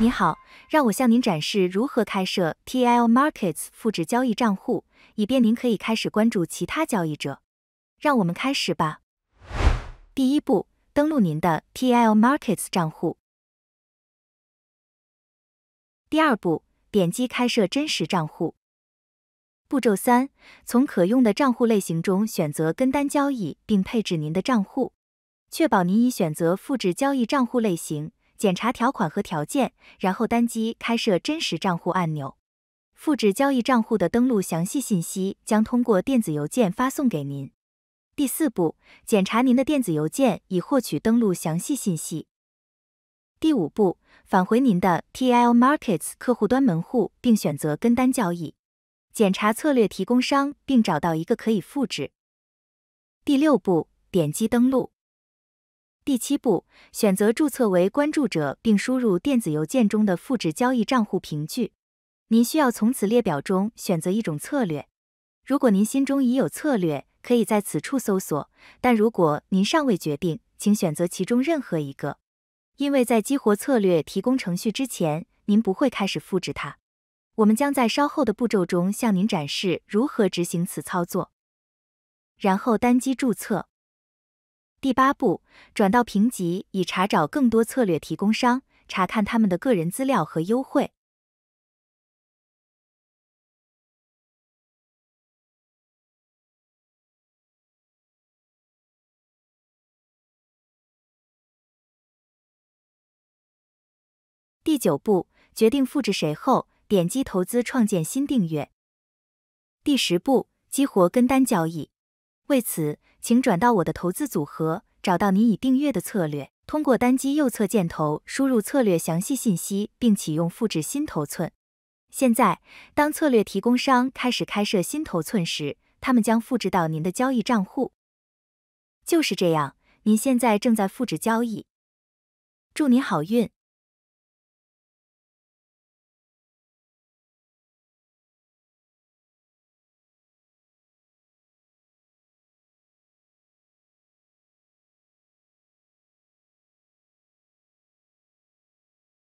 你好，让我向您展示如何开设 TL Markets 复制交易账户，以便您可以开始关注其他交易者。让我们开始吧。第一步，登录您的 TL Markets 账户。第二步，点击开设真实账户。步骤三，从可用的账户类型中选择跟单交易并配置您的账户，确保您已选择复制交易账户类型。检查条款和条件，然后单击开设真实账户按钮。复制交易账户的登录详细信息将通过电子邮件发送给您。第四步，检查您的电子邮件以获取登录详细信息。第五步，返回您的 TL Markets 客户端门户，并选择跟单交易。检查策略提供商，并找到一个可以复制。第六步，点击登录。第七步，选择注册为关注者，并输入电子邮件中的复制交易账户凭据。您需要从此列表中选择一种策略。如果您心中已有策略，可以在此处搜索；但如果您尚未决定，请选择其中任何一个。因为在激活策略提供程序之前，您不会开始复制它。我们将在稍后的步骤中向您展示如何执行此操作。然后单击注册。第八步，转到评级以查找更多策略提供商，查看他们的个人资料和优惠。第九步，决定复制谁后，点击投资创建新订阅。第十步，激活跟单交易，为此。请转到我的投资组合，找到您已订阅的策略。通过单击右侧箭头，输入策略详细信息，并启用复制新头寸。现在，当策略提供商开始开设新头寸时，他们将复制到您的交易账户。就是这样，您现在正在复制交易。祝您好运。